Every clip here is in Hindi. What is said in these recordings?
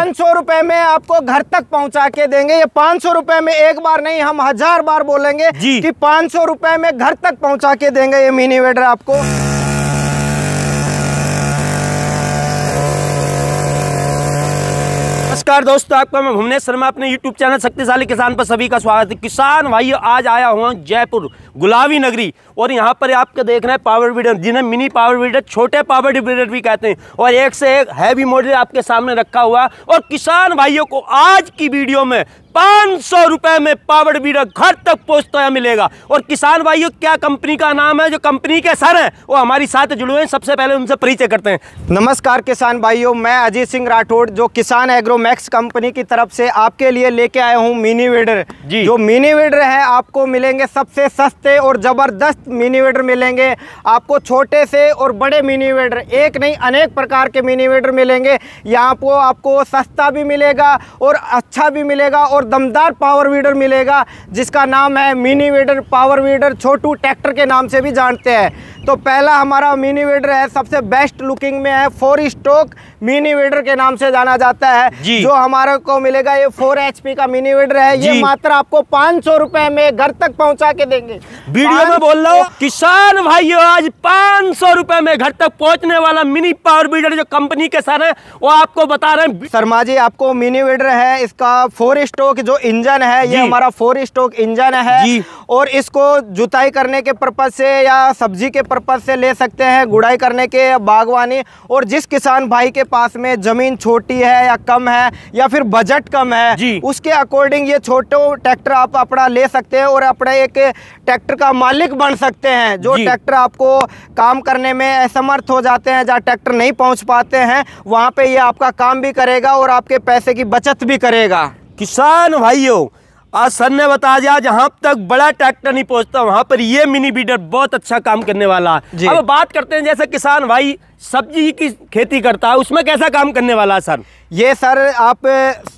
पाँच सौ रुपए में आपको घर तक पहुंचा के देंगे ये पाँच सौ रुपए में एक बार नहीं हम हजार बार बोलेंगे कि पाँच सौ रुपए में घर तक पहुंचा के देंगे ये मिनी वेडर आपको नमस्कार दोस्तों आपका मैं भुवनेश शर्मा अपने YouTube चैनल शक्तिशाली किसान पर सभी का स्वागत है किसान भाई आज आया हुआ जयपुर गुलाबी नगरी और यहाँ पर आपके देख रहे हैं पावर वीडर जिन्हें मिनी पावर वीडर छोटे पावर वीडर भी कहते हैं और एक से एक हैवी मॉडल आपके सामने रखा हुआ और किसान भाइयों को आज की वीडियो में पाँच सौ रुपये में पावर बीडर घर तक पहुँचता हुआ मिलेगा और किसान भाइयों क्या कंपनी का नाम है जो कंपनी के सर हैं वो हमारी साथ जुड़े हुए हैं सबसे पहले उनसे परिचय करते हैं नमस्कार किसान भाइयों मैं अजीत सिंह राठौड़ जो किसान एग्रो मैक्स एक्स कंपनी की तरफ से आपके लिए लेके आया हूँ मिनी वेडर जी जो मिनी वेडर है आपको मिलेंगे सबसे सस्ते और ज़बरदस्त मिनी वेडर मिलेंगे आपको छोटे से और बड़े मिनी वेडर एक नहीं अनेक प्रकार के मिनी वेडर मिलेंगे यहाँ पर आपको सस्ता भी मिलेगा और अच्छा भी मिलेगा और दमदार पावर वीडर मिलेगा जिसका नाम है मिनी वेडर पावर वीडर छोटू ट्रैक्टर के नाम से भी जानते हैं तो पहला हमारा मिनी वेडर है सबसे बेस्ट लुकिंग में है फोर स्टोक मिनी वेडर के नाम से जाना जाता है जो जो हमारे को मिलेगा ये फोर एच का मिनी वीडर है ये मात्र आपको पाँच सौ रुपए में घर तक पहुंचा के देंगे वीडियो में बोल रहा हूँ किसान भाई आज पाँच सौ रुपए में घर तक पहुंचने वाला मिनी पावर वीडर जो कंपनी के सर है वो आपको बता रहे हैं शर्मा जी आपको मिनी वीडर है इसका फोर स्ट्रोक जो इंजन है ये हमारा फोर स्ट्रोक इंजन है और इसको जुताई करने के पर्पज से या सब्जी के पर्पज से ले सकते हैं गुड़ाई करने के बागवानी और जिस किसान भाई के पास में ज़मीन छोटी है या कम है या फिर बजट कम है उसके अकॉर्डिंग ये छोटे ट्रैक्टर आप अपना ले सकते हैं और अपना एक ट्रैक्टर का मालिक बन सकते हैं जो ट्रैक्टर आपको काम करने में असमर्थ हो जाते हैं जहाँ ट्रैक्टर नहीं पहुँच पाते हैं वहाँ पर ये आपका काम भी करेगा और आपके पैसे की बचत भी करेगा किसान भाइयों आज सर ने बता दिया जहां तक बड़ा ट्रैक्टर नहीं पहुंचता वहां पर ये मिनी बीडर बहुत अच्छा काम करने वाला है अब बात करते हैं जैसे किसान भाई सब्जी की खेती करता है उसमें कैसा काम करने वाला है सर ये सर आप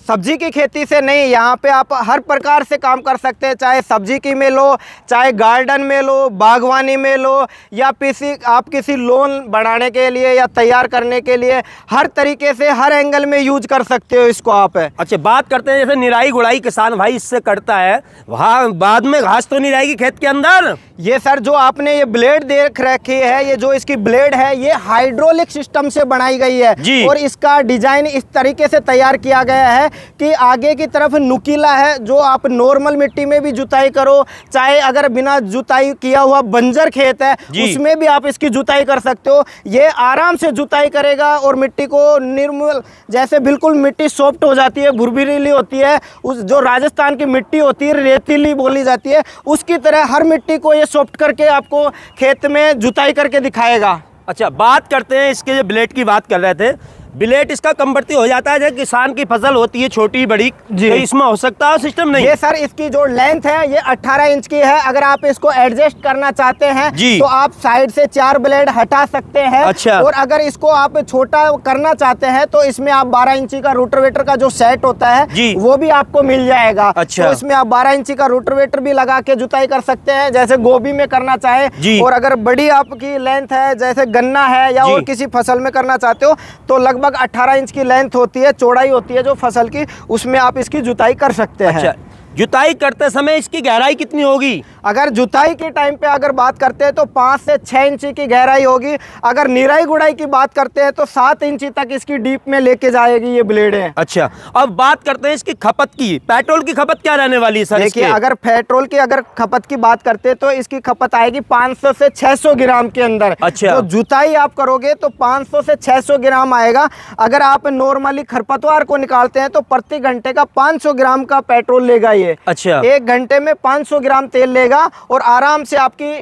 सब्जी की खेती से नहीं यहाँ पे आप हर प्रकार से काम कर सकते हैं चाहे सब्जी की में लो चाहे गार्डन में लो बागवानी में लो या किसी आप किसी लोन बढ़ाने के लिए या तैयार करने के लिए हर तरीके से हर एंगल में यूज कर सकते हो इसको आप अच्छा बात करते हैं जैसे निराई गुड़ाई किसान भाई इससे करता है वहाँ बाद में घास तो नहीं रहेगी खेत के अंदर ये सर जो आपने ये ब्लेड देख रखी है ये जो इसकी ब्लेड है ये हाइड्रोलिक सिस्टम से बनाई गई है जी। और इसका डिजाइन इस तरीके से तैयार किया गया है कि आगे की तरफ नुकीला है जो आप नॉर्मल मिट्टी में भी जुताई करो चाहे अगर बिना जुताई किया हुआ बंजर खेत है उसमें भी आप इसकी जुताई कर सकते हो ये आराम से जुताई करेगा और मिट्टी को निर्मल जैसे बिल्कुल मिट्टी सॉफ्ट हो जाती है भुरभुरीली होती है उस जो राजस्थान की मिट्टी होती है रेतीली बोली जाती है उसकी तरह हर मिट्टी को ये सॉफ्ट करके आपको खेत में जुताई करके दिखाएगा अच्छा बात करते हैं इसके जो ब्लेड की बात कर रहे थे ब्लेड इसका कम बढ़ती हो जाता है किसान की फसल होती है छोटी बड़ी तो इसमें हो सकता है सिस्टम नहीं ये सर इसकी जो लेंथ है ये 18 इंच की है अगर आप इसको एडजस्ट करना चाहते हैं तो आप साइड से चार ब्लेड हटा सकते हैं अच्छा और अगर इसको आप छोटा करना चाहते हैं तो इसमें आप बारह इंची का रोटरवेटर का जो सेट होता है वो भी आपको मिल जाएगा अच्छा तो इसमें आप बारह इंची का रोटरवेटर भी लगा के जुताई कर सकते हैं जैसे गोभी में करना चाहे और अगर बड़ी आपकी लेंथ है जैसे गन्ना है या और किसी फसल में करना चाहते हो तो लगभग लगभग 18 इंच की लेंथ होती है चौड़ाई होती है जो फसल की उसमें आप इसकी जुताई कर सकते हैं अच्छा, जुताई करते समय इसकी गहराई कितनी होगी अगर जुताई के टाइम पे अगर बात करते हैं तो पाँच से छः इंची की गहराई होगी अगर निराई गुड़ाई की बात करते हैं तो सात इंची तक इसकी डीप में लेके जाएगी ये ब्लेडें अच्छा अब बात करते हैं इसकी खपत की पेट्रोल की खपत क्या रहने वाली है सर देखिए अगर पेट्रोल की अगर खपत की बात करते हैं तो इसकी खपत आएगी पाँच से छः ग्राम के अंदर अच्छा तो जुताई आप करोगे तो पाँच से छः ग्राम आएगा अगर आप नॉर्मली खरपतवार को निकालते हैं तो प्रति घंटे का पाँच ग्राम का पेट्रोल लेगा चाहिए अच्छा एक घंटे में 500 ग्राम तेल लेगा और आराम से आपकी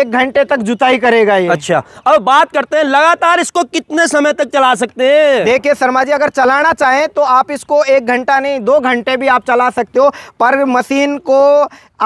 एक घंटे तक जुताई करेगा ये अच्छा अब बात करते हैं लगातार इसको कितने समय तक चला सकते हैं देखिए शर्मा जी अगर चलाना चाहें तो आप इसको एक घंटा नहीं दो घंटे भी आप चला सकते हो पर मशीन को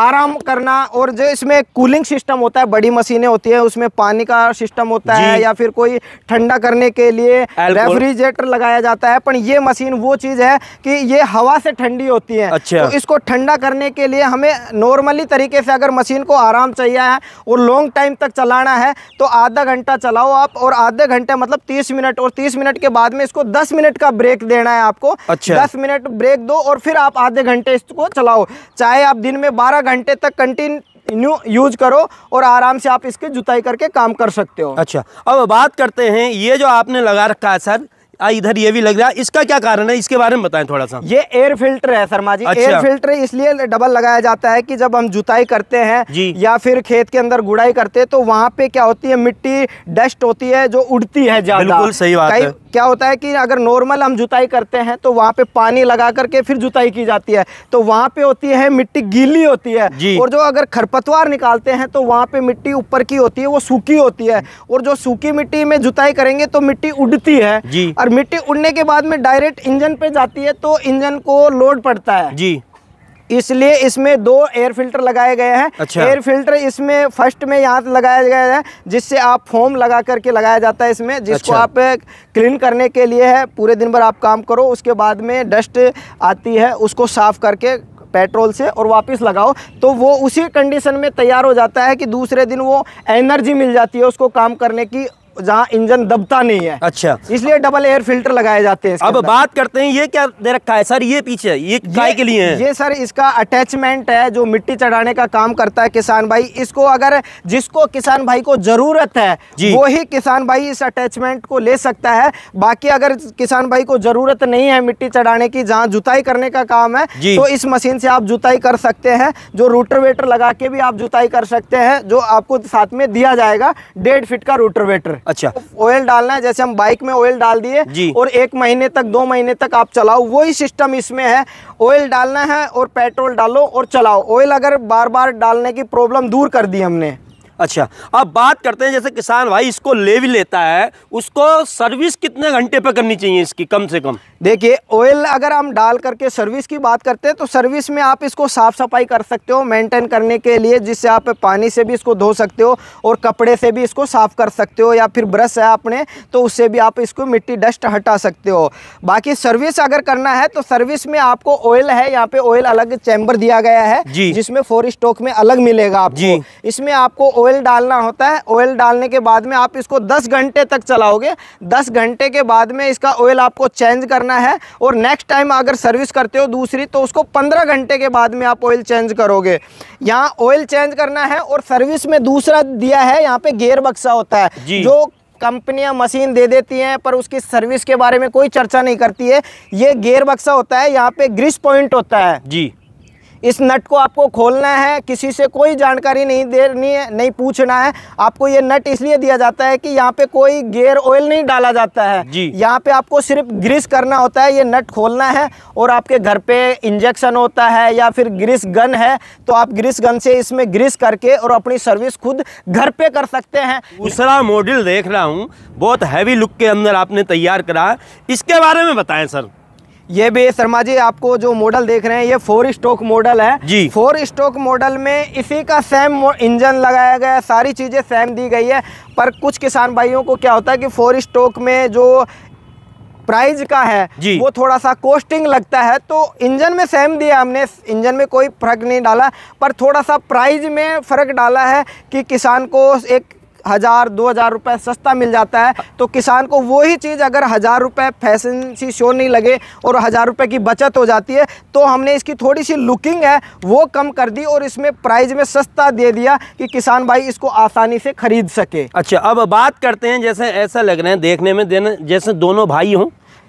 आराम करना और जो इसमें कूलिंग सिस्टम होता है बड़ी मशीनें होती है उसमें पानी का सिस्टम होता है या फिर कोई ठंडा करने के लिए रेफ्रिजरेटर लगाया जाता है पर ये मशीन वो चीज है कि ये हवा से ठंडी होती है अच्छा। तो इसको ठंडा करने के लिए हमें नॉर्मली तरीके से अगर मशीन को आराम चाहिए है और लॉन्ग टाइम तक चलाना है तो आधा घंटा चलाओ आप और आधे घंटे मतलब तीस मिनट और तीस मिनट के बाद में इसको दस मिनट का ब्रेक देना है आपको अच्छा। दस मिनट ब्रेक दो और फिर आप आधे घंटे इसको चलाओ चाहे आप दिन में बारह घंटे तक कंटिन्यू यूज करो और आराम से आप इसकी जुताई करके काम कर सकते हो अच्छा अब बात करते हैं ये जो आपने लगा रखा है सर आ इधर ये भी लग रहा है इसका क्या कारण है इसके बारे में बताएं थोड़ा सा ये एयर फिल्टर है शर्मा जी अच्छा। एयर फिल्टर इसलिए डबल लगाया जाता है कि जब हम जुताई करते हैं या फिर खेत के अंदर गुड़ाई करते हैं तो वहाँ पे क्या होती है मिट्टी डस्ट होती है जो उड़ती है बिल्कुल सही बात है क्या होता है कि अगर नॉर्मल हम जुताई करते हैं तो वहाँ पे पानी लगा करके फिर जुताई की जाती है तो वहाँ पे होती है मिट्टी गीली होती है और जो अगर खरपतवार निकालते हैं तो वहाँ पे मिट्टी ऊपर की होती है वो सूखी होती है और जो सूखी मिट्टी में जुताई करेंगे तो मिट्टी उड़ती है और मिट्टी उड़ने के बाद में डायरेक्ट इंजन पे जाती है तो इंजन को लोड पड़ता है जी इसलिए इसमें दो एयर फिल्टर लगाए गए हैं अच्छा। एयर फिल्टर इसमें फर्स्ट में यहाँ लगाया गया है जिससे आप फोम लगा करके लगाया जाता है इसमें जिसको अच्छा। आप क्लीन करने के लिए है पूरे दिन भर आप काम करो उसके बाद में डस्ट आती है उसको साफ करके पेट्रोल से और वापस लगाओ तो वो उसी कंडीशन में तैयार हो जाता है कि दूसरे दिन वो एनर्जी मिल जाती है उसको काम करने की जहाँ इंजन दबता नहीं है अच्छा इसलिए डबल एयर फिल्टर लगाए जाते हैं अब बात करते हैं ये क्या दे रखा है सर ये पीछे ये गाय के लिए है ये सर इसका अटैचमेंट है जो मिट्टी चढ़ाने का काम करता है किसान भाई इसको अगर जिसको किसान भाई को जरूरत है वो ही किसान भाई इस अटैचमेंट को ले सकता है बाकी अगर किसान भाई को जरूरत नहीं है मिट्टी चढ़ाने की जहाँ जुताई करने का काम है तो इस मशीन से आप जुताई कर सकते हैं जो रूटर वेटर लगा के भी आप जुताई कर सकते हैं जो आपको साथ में दिया जाएगा डेढ़ फिट का रूटर वेटर अच्छा ऑयल डालना है जैसे हम बाइक में ऑयल डाल दिए और एक महीने तक दो महीने तक आप चलाओ वही सिस्टम इसमें है ऑयल डालना है और पेट्रोल डालो और चलाओ ऑयल अगर बार बार डालने की प्रॉब्लम दूर कर दी हमने अच्छा अब बात करते हैं जैसे किसान भाई इसको ले भी लेता है उसको सर्विस कितने घंटे पर करनी चाहिए इसकी कम से कम देखिए ऑयल अगर हम डाल करके सर्विस की बात करते हैं तो सर्विस में आप इसको साफ़ सफाई कर सकते हो मेंटेन करने के लिए जिससे आप पानी से भी इसको धो सकते हो और कपड़े से भी इसको साफ़ कर सकते हो या फिर ब्रश है आपने तो उससे भी आप इसको मिट्टी डस्ट हटा सकते हो बाकी सर्विस अगर करना है तो सर्विस में आपको ऑयल है यहाँ पे ऑयल अलग चैम्बर दिया गया है जिसमें फोर स्टॉक में अलग मिलेगा आपको इसमें आपको ऑयल डालना होता है ऑयल डालने के बाद में आप इसको 10 घंटे तक चलाओगे 10 घंटे के बाद में इसका ऑयल आपको चेंज करना है और नेक्स्ट टाइम अगर सर्विस करते हो दूसरी तो उसको 15 घंटे के बाद में आप ऑयल चेंज करोगे यहाँ ऑयल चेंज करना है और सर्विस में दूसरा दिया है यहाँ पे गेयर बक्सा होता है जो कंपनियां मशीन दे देती हैं पर उसकी सर्विस के बारे में कोई चर्चा नहीं करती है ये गेयर बक्सा होता है यहाँ पे ग्रिस पॉइंट होता है जी इस नट को आपको खोलना है किसी से कोई जानकारी नहीं देनी है नहीं पूछना है आपको ये नट इसलिए दिया जाता है कि यहाँ पे कोई गेयर ऑयल नहीं डाला जाता है जी यहाँ पे आपको सिर्फ ग्रीस करना होता है ये नट खोलना है और आपके घर पे इंजेक्शन होता है या फिर ग्रीस गन है तो आप ग्रीस गन से इसमें ग्रीस करके और अपनी सर्विस खुद घर पे कर सकते हैं दूसरा मॉडल देख रहा हूँ बहुत हैवी लुक के अंदर आपने तैयार करा इसके बारे में बताएं सर ये भी शर्मा जी आपको जो मॉडल देख रहे हैं ये फोर स्ट्रोक मॉडल है जी फोर स्ट्रोक मॉडल में इसी का सेम इंजन लगाया गया है सारी चीज़ें सेम दी गई है पर कुछ किसान भाइयों को क्या होता है कि फोर स्ट्रोक में जो प्राइज का है जी। वो थोड़ा सा कॉस्टिंग लगता है तो इंजन में सेम दिया हमने इंजन में कोई फर्क नहीं डाला पर थोड़ा सा प्राइज में फर्क डाला है कि किसान को एक हज़ार दो हज़ार रुपये सस्ता मिल जाता है तो किसान को वही चीज़ अगर हज़ार रुपये फैशन सी शो नहीं लगे और हज़ार रुपये की बचत हो जाती है तो हमने इसकी थोड़ी सी लुकिंग है वो कम कर दी और इसमें प्राइस में सस्ता दे दिया कि किसान भाई इसको आसानी से खरीद सके अच्छा अब बात करते हैं जैसे ऐसा लग रहा है देखने में देने जैसे दोनों भाई हों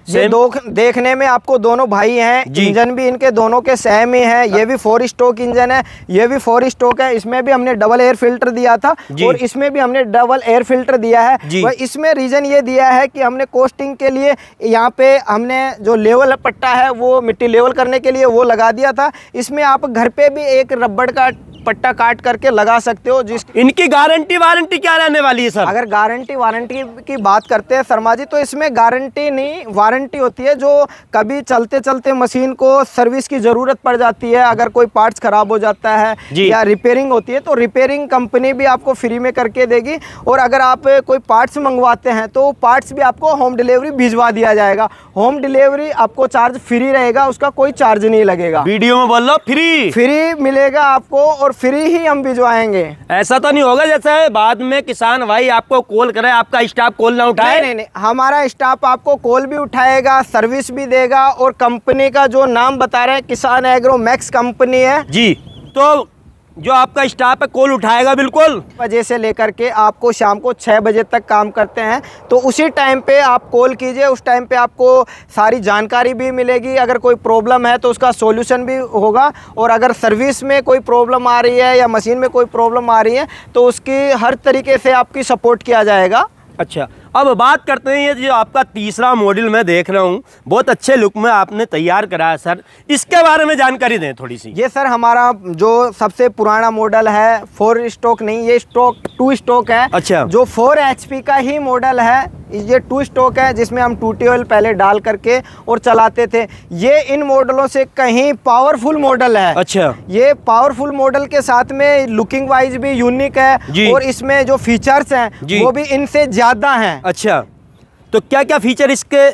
ये दो देखने में आपको दोनों भाई हैं इंजन भी इनके दोनों के सेम ही है ये भी फोर स्टोक इंजन है ये भी फोर स्टोक है इसमें भी हमने डबल एयर फिल्टर दिया था और इसमें भी हमने डबल एयर फिल्टर दिया है और इसमें रीजन ये दिया है कि हमने कोस्टिंग के लिए यहाँ पे हमने जो लेवल पट्टा है वो मिट्टी लेवल करने के लिए वो लगा दिया था इसमें आप घर पे भी एक रबड़ का पट्टा काट करके लगा सकते हो जिस इनकी गारंटी वारंटी क्या रहने वाली है सर अगर गारंटी वारंटी की बात करते हैं शर्मा जी तो इसमें गारंटी नहीं वारंटी होती है जो कभी चलते चलते मशीन को सर्विस की ज़रूरत पड़ जाती है अगर कोई पार्ट्स खराब हो जाता है या रिपेयरिंग होती है तो रिपेयरिंग कंपनी भी आपको फ्री में करके देगी और अगर आप कोई पार्ट्स मंगवाते हैं तो पार्ट्स भी आपको होम डिलीवरी भिजवा दिया जाएगा होम डिलीवरी आपको चार्ज फ्री रहेगा उसका कोई चार्ज नहीं लगेगा वीडियो में बोल लो फ्री फ्री मिलेगा आपको और फ्री ही हम भिजवाएंगे ऐसा तो नहीं होगा जैसे बाद में किसान भाई आपको कॉल करे आपका स्टाफ कॉल ना उठाए नहीं, नहीं नहीं हमारा स्टाफ आपको कॉल भी उठाएगा सर्विस भी देगा और कंपनी का जो नाम बता रहे हैं किसान एग्रो मैक्स कंपनी है जी तो जो आपका स्टाफ है कॉल उठाएगा बिल्कुल बजे से लेकर के आपको शाम को छः बजे तक काम करते हैं तो उसी टाइम पे आप कॉल कीजिए उस टाइम पे आपको सारी जानकारी भी मिलेगी अगर कोई प्रॉब्लम है तो उसका सॉल्यूशन भी होगा और अगर सर्विस में कोई प्रॉब्लम आ रही है या मशीन में कोई प्रॉब्लम आ रही है तो उसकी हर तरीके से आपकी सपोर्ट किया जाएगा अच्छा अब बात करते हैं ये जो आपका तीसरा मॉडल मैं देख रहा हूँ बहुत अच्छे लुक में आपने तैयार कराया सर इसके बारे में जानकारी दें थोड़ी सी ये सर हमारा जो सबसे पुराना मॉडल है फोर स्टोक नहीं ये स्टोक टू स्टोक है अच्छा जो फोर एच का ही मॉडल है ये टू स्टोक है जिसमें हम टूटी ऑयल पहले डाल करके और चलाते थे ये इन मॉडलों से कहीं पावरफुल मॉडल है अच्छा ये पावरफुल मॉडल के साथ में लुकिंग वाइज भी यूनिक है और इसमें जो फीचर्स हैं वो भी इनसे ज्यादा हैं अच्छा तो क्या क्या फीचर इसके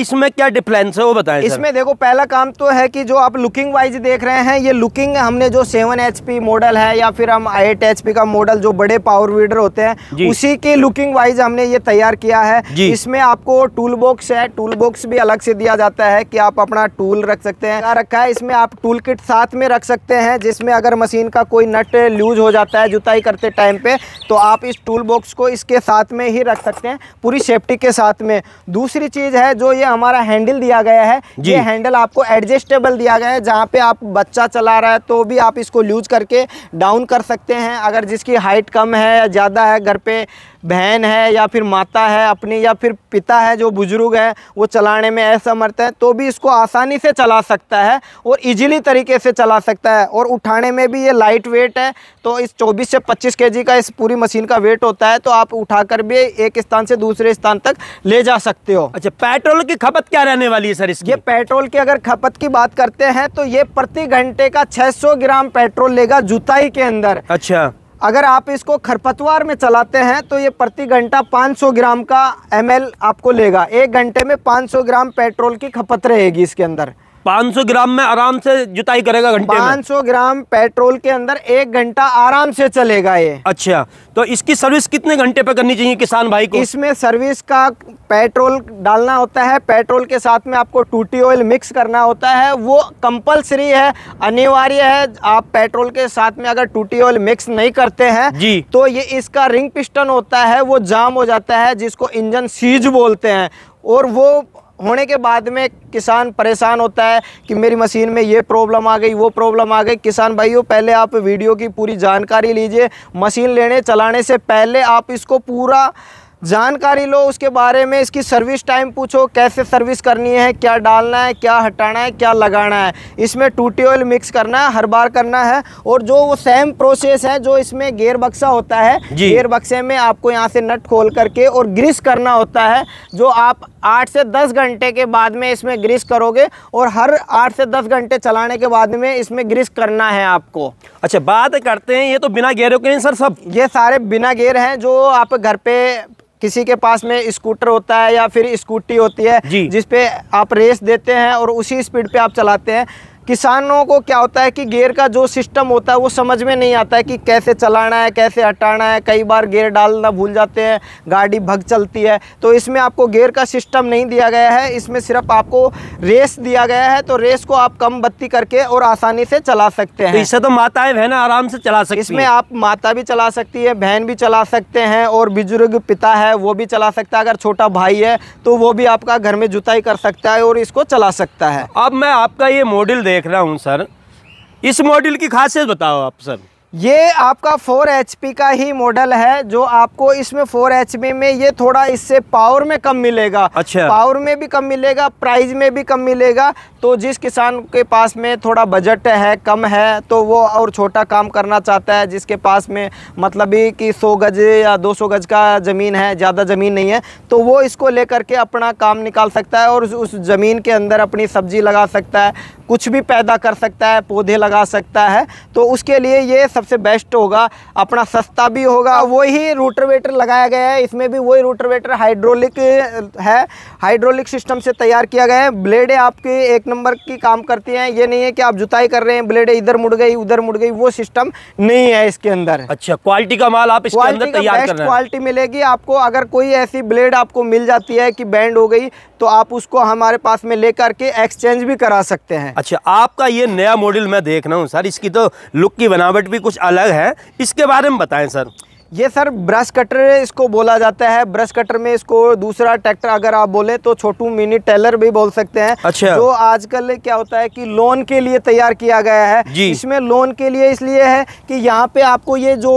इसमें क्या डिफरेंस है वो बताएं इसमें देखो पहला काम तो है कि जो आप लुकिंग वाइज देख रहे हैं ये लुकिंग हमने जो सेवन एच मॉडल है या फिर हम एट एच का मॉडल जो बड़े पावर वीडर होते हैं उसी के लुकिंग वाइज हमने ये तैयार किया है इसमें आपको टूल बॉक्स है टूल बॉक्स भी अलग से दिया जाता है कि आप अपना टूल रख सकते हैं क्या रखा है इसमें आप टूल किट साथ में रख सकते हैं जिसमें अगर मशीन का कोई नट लूज हो जाता है जुताई करते टाइम पे तो आप इस टूल बॉक्स को इसके साथ में ही रख सकते हैं पूरी सेफ्टी के साथ में दूसरी चीज़ है जो ये हमारा हैंडल दिया गया है ये हैंडल आपको एडजस्टेबल दिया गया है जहाँ पे आप बच्चा चला रहा है तो भी आप इसको लूज करके डाउन कर सकते हैं अगर जिसकी हाइट कम है या ज़्यादा है घर पे बहन है या फिर माता है अपनी या फिर पिता है जो बुज़ुर्ग है वो चलाने में असमर्थ है तो भी इसको आसानी से चला सकता है और इजीली तरीके से चला सकता है और उठाने में भी ये लाइट वेट है तो इस 24 से 25 केजी का इस पूरी मशीन का वेट होता है तो आप उठाकर भी एक स्थान से दूसरे स्थान तक ले जा सकते हो अच्छा पेट्रोल की खपत क्या रहने वाली है सर इसकी ये पेट्रोल की अगर खपत की बात करते हैं तो ये प्रति घंटे का छह ग्राम पेट्रोल लेगा जुताई के अंदर अच्छा अगर आप इसको खरपतवार में चलाते हैं तो ये प्रति घंटा 500 ग्राम का एमएल आपको लेगा एक घंटे में 500 ग्राम पेट्रोल की खपत रहेगी इसके अंदर 500 ग्राम में आराम से जुताई करेगा घंटे 500 ग्राम पेट्रोल के अंदर एक घंटा आराम से चलेगा ये अच्छा तो इसकी सर्विस कितने घंटे पे करनी चाहिए किसान भाई को इसमें सर्विस का पेट्रोल डालना होता है पेट्रोल के साथ में आपको टूटी ऑयल मिक्स करना होता है वो कंपलसरी है अनिवार्य है आप पेट्रोल के साथ में अगर टूटी ऑयल मिक्स नहीं करते हैं जी तो ये इसका रिंग पिस्टन होता है वो जाम हो जाता है जिसको इंजन सीज बोलते हैं और वो होने के बाद में किसान परेशान होता है कि मेरी मशीन में ये प्रॉब्लम आ गई वो प्रॉब्लम आ गई किसान भाइयों पहले आप वीडियो की पूरी जानकारी लीजिए मशीन लेने चलाने से पहले आप इसको पूरा जानकारी लो उसके बारे में इसकी सर्विस टाइम पूछो कैसे सर्विस करनी है क्या डालना है क्या हटाना है क्या लगाना है इसमें टूटी ऑयल मिक्स करना है हर बार करना है और जो वो सेम प्रोसेस है जो इसमें गेयर बक्सा होता है गेयर बक्से में आपको यहाँ से नट खोल करके और ग्रीस करना होता है जो आप आठ से दस घंटे के बाद में इसमें ग्रीस करोगे और हर आठ से दस घंटे चलाने के बाद में इसमें ग्रीस करना है आपको अच्छा बात करते हैं ये तो बिना गेयरों के सर सब ये सारे बिना गेयर हैं जो आप घर पे किसी के पास में स्कूटर होता है या फिर स्कूटी होती है जिसपे आप रेस देते हैं और उसी स्पीड पे आप चलाते हैं किसानों को क्या होता है कि गेयर का जो सिस्टम होता है वो समझ में नहीं आता है कि कैसे चलाना है कैसे हटाना है कई बार गेयर डालना भूल जाते हैं गाड़ी भग चलती है तो इसमें आपको गेयर का सिस्टम नहीं दिया गया है इसमें सिर्फ आपको रेस दिया गया है तो रेस को आप कम बत्ती करके और आसानी से चला सकते हैं तो इससे तो माताएं बहन आराम से चला सकते इसमें आप माता भी चला सकती है बहन भी चला सकते हैं और बुजुर्ग पिता है वो भी चला सकता है अगर छोटा भाई है तो वो भी आपका घर में जुताई कर सकता है और इसको चला सकता है अब मैं आपका ये मॉडल देख रहा हूँ सर इस मॉडल की खासियत बताओ आप सर ये आपका 4 एच का ही मॉडल है जो आपको इसमें 4 एच में ये थोड़ा इससे पावर में कम मिलेगा अच्छा पावर में भी कम मिलेगा प्राइस में भी कम मिलेगा तो जिस किसान के पास में थोड़ा बजट है कम है तो वो और छोटा काम करना चाहता है जिसके पास में मतलब ही कि 100 गज या 200 गज का ज़मीन है ज़्यादा ज़मीन नहीं है तो वो इसको ले करके अपना काम निकाल सकता है और उस ज़मीन के अंदर अपनी सब्जी लगा सकता है कुछ भी पैदा कर सकता है पौधे लगा सकता है तो उसके लिए ये सब सबसे बेस्ट होगा अपना सस्ता भी होगा हाँ। वही रूटर वेटर लगाया गया है इसमें भी वही रूटर वेटर हाइड्रोलिक है हाइड्रोलिक सिस्टम से तैयार किया गया है ब्लेडें आपकी एक नंबर की काम करती हैं ये नहीं है कि आप जुताई कर रहे हैं ब्लेडें इधर मुड़ गई उधर मुड़ गई वो सिस्टम नहीं है इसके अंदर अच्छा क्वालिटी का माल आप क्वालिटी बेस्ट क्वालिटी मिलेगी आपको अगर कोई ऐसी ब्लेड आपको मिल जाती है कि बैंड हो गई तो आप उसको हमारे पास में लेकर के एक्सचेंज भी करा सकते हैं अच्छा आपका ये नया मॉडल मैं देख रहा हूँ सर इसकी तो लुक की बनावट भी कुछ अलग है इसके बारे में बताएं सर ये सर ब्रश कटर इसको बोला जाता है ब्रश कटर में इसको दूसरा ट्रैक्टर अगर आप बोले तो छोटू मिनी टेलर भी बोल सकते हैं अच्छा जो आजकल क्या होता है कि लोन के लिए तैयार किया गया है इसमें लोन के लिए इसलिए है कि यहाँ पे आपको ये जो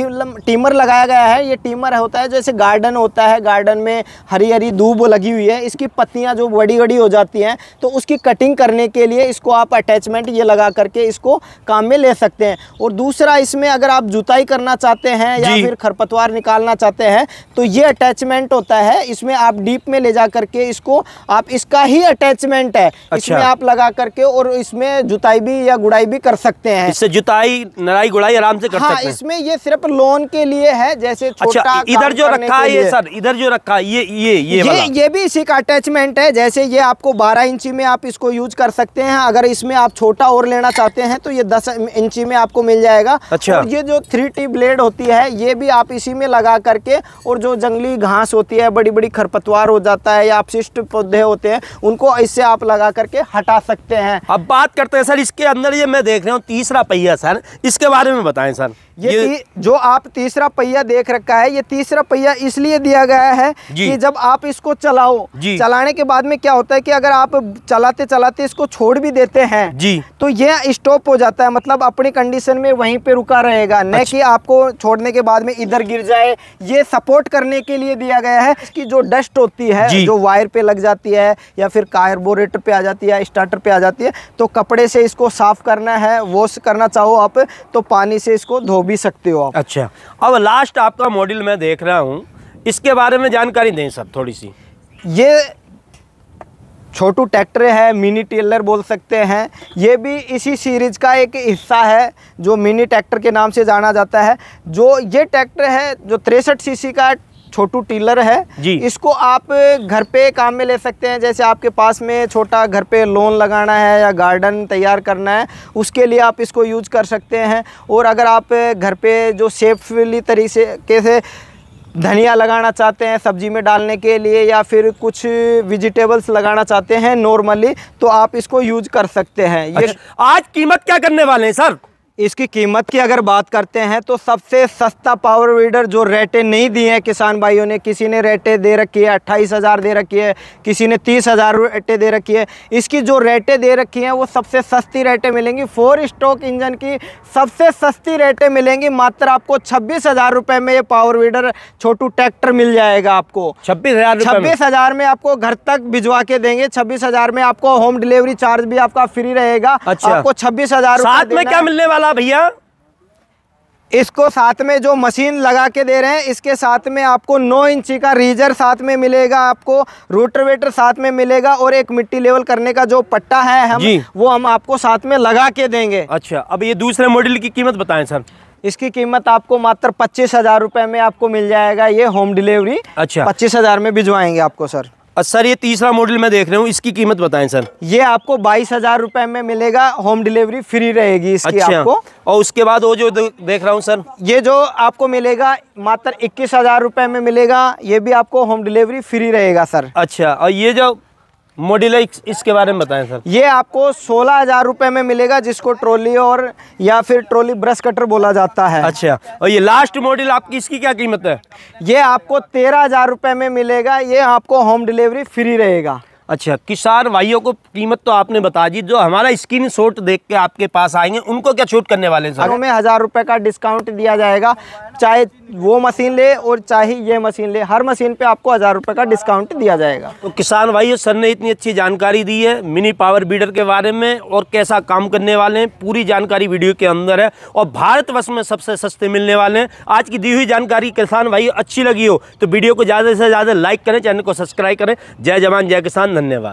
टीम टीमर लगाया गया है ये टीमर होता है जैसे गार्डन होता है गार्डन में हरी हरी दूब लगी हुई है इसकी पत्तियाँ जो बड़ी बड़ी हो जाती हैं तो उसकी कटिंग करने के लिए इसको आप अटैचमेंट ये लगा करके इसको काम में ले सकते हैं और दूसरा इसमें अगर आप जुताई करना चाहते हैं या फिर खरपतवार निकालना चाहते हैं तो ये अटैचमेंट होता है इसमें आप डीप में ले जा करके इसको आप इसका ही अटैचमेंट है अच्छा। इसमें आप लगा करके और इसमें जुताई भी या गुड़ाई भी कर सकते हैं इससे जुताई नराई गुड़ाई आराम से कर हाँ, सकते हैं इसमें ये सिर्फ सिर्फ लोन के लिए है जैसे अच्छा, छोटा अच्छा इधर जो रखा है ये सर इधर जो रखा है ये ये ये ये, ये भी इसी का अटैचमेंट है जैसे ये आपको 12 इंची में आप इसको यूज कर सकते हैं अगर इसमें आप छोटा और लेना चाहते हैं तो ये 10 इंची में आपको मिल जाएगा अच्छा और ये जो थ्री टी ब्लेड होती है ये भी आप इसी में लगा करके और जो जंगली घास होती है बड़ी बड़ी खरपतवार हो जाता है या अपशिष्ट पौधे होते हैं उनको इससे आप लगा करके हटा सकते हैं अब बात करते हैं सर इसके अंदर ये मैं देख रहा हूँ तीसरा पहिया सर इसके बारे में बताए सर ये, ये जो आप तीसरा पहिया देख रखा है ये तीसरा पहिया इसलिए दिया गया है कि जब आप इसको चलाओ चलाने के बाद में क्या होता है कि अगर आप चलाते चलाते इसको छोड़ भी देते हैं जी तो ये स्टॉप हो जाता है मतलब अपनी कंडीशन में वहीं पे रुका रहेगा न अच्छा। कि आपको छोड़ने के बाद में इधर गिर जाए ये सपोर्ट करने के लिए दिया गया है इसकी जो डस्ट होती है जो वायर पे लग जाती है या फिर कार्बोरेटर पे आ जाती है स्टार्टर पे आ जाती है तो कपड़े से इसको साफ करना है वॉश करना चाहो आप तो पानी से इसको धो भी सकते हो आप अच्छा अब लास्ट आपका मॉडल मैं देख रहा हूँ इसके बारे में जानकारी दें सर थोड़ी सी ये छोटू ट्रैक्टर है मिनी टेलर बोल सकते हैं ये भी इसी सीरीज का एक हिस्सा है जो मिनी ट्रैक्टर के नाम से जाना जाता है जो ये ट्रैक्टर है जो तिरसठ सीसी का छोटू टीलर है जी इसको आप घर पे काम में ले सकते हैं जैसे आपके पास में छोटा घर पे लोन लगाना है या गार्डन तैयार करना है उसके लिए आप इसको यूज कर सकते हैं और अगर आप घर पे जो सेफली तरीके से धनिया लगाना चाहते हैं सब्जी में डालने के लिए या फिर कुछ वेजिटेबल्स लगाना चाहते हैं नॉर्मली तो आप इसको यूज कर सकते हैं ये अच्छा, आज कीमत क्या करने वाले हैं सर इसकी कीमत की अगर बात करते हैं तो सबसे सस्ता पावर वीडर जो रेटे नहीं दिए हैं किसान भाइयों ने किसी ने रेटे दे रखी है अट्ठाईस हज़ार दे रखी है किसी ने तीस हज़ार रेटे दे रखी है इसकी जो रेटे दे रखी हैं वो सबसे सस्ती रेटे मिलेंगी फोर स्ट्रोक इंजन की सबसे सस्ती रेटे मिलेंगी मात्र आपको छब्बीस हज़ार में ये पावर वीडर छोटू ट्रैक्टर मिल जाएगा आपको छब्बीस हज़ार छब्बीस हज़ार में आपको घर तक भिजवा के देंगे छब्बीस हज़ार में आपको होम डिलीवरी चार्ज भी आपका फ्री रहेगा अच्छा। आपको छब्बीस हज़ार में क्या मिलने वाला वाला भैया इसको साथ में जो मशीन लगा के दे रहे हैं इसके साथ में आपको 9 इंची का रीजर साथ में मिलेगा आपको रोटरवेटर साथ में मिलेगा और एक मिट्टी लेवल करने का जो पट्टा है हम वो हम आपको साथ में लगा के देंगे अच्छा अब ये दूसरे मॉडल की कीमत बताएं सर इसकी कीमत आपको मात्र पच्चीस हजार रुपए में आपको मिल जाएगा ये होम डिलीवरी अच्छा पच्चीस हजार में भिजवाएंगे आपको सर सर ये तीसरा मॉडल मैं देख रहा हूँ इसकी कीमत बताएं सर ये आपको बाईस हजार रुपए में मिलेगा होम डिलीवरी फ्री रहेगी इसकी अच्छा, आपको और उसके बाद वो जो देख रहा हूँ सर ये जो आपको मिलेगा मात्र इक्कीस हजार रुपए में मिलेगा ये भी आपको होम डिलीवरी फ्री रहेगा सर अच्छा और ये जो मॉड्यूलर इसके बारे में बताएं सर ये आपको सोलह हजार रुपये में मिलेगा जिसको ट्रॉली और या फिर ट्रॉली ब्रश कटर बोला जाता है अच्छा और ये लास्ट मॉडल आपकी इसकी क्या कीमत है ये आपको तेरह हजार रुपये में मिलेगा ये आपको होम डिलीवरी फ्री रहेगा अच्छा किसान भाइयों को कीमत तो आपने बता दी जो हमारा स्क्रीन शॉट देख के आपके पास आएंगे उनको क्या छूट करने वाले हैं हमें हज़ार रुपये का डिस्काउंट दिया जाएगा चाहे वो मशीन ले और चाहे ये मशीन ले हर मशीन पे आपको हज़ार रुपये का डिस्काउंट दिया जाएगा तो किसान भाइयों सर ने इतनी अच्छी जानकारी दी है मिनी पावर बीडर के बारे में और कैसा काम करने वाले हैं पूरी जानकारी वीडियो के अंदर है और भारतवर्ष में सबसे सस्ते मिलने वाले हैं आज की दी हुई जानकारी किसान भाई अच्छी लगी हो तो वीडियो को ज़्यादा से ज़्यादा लाइक करें चैनल को सब्सक्राइब करें जय जवान जय किसान धन्यवाद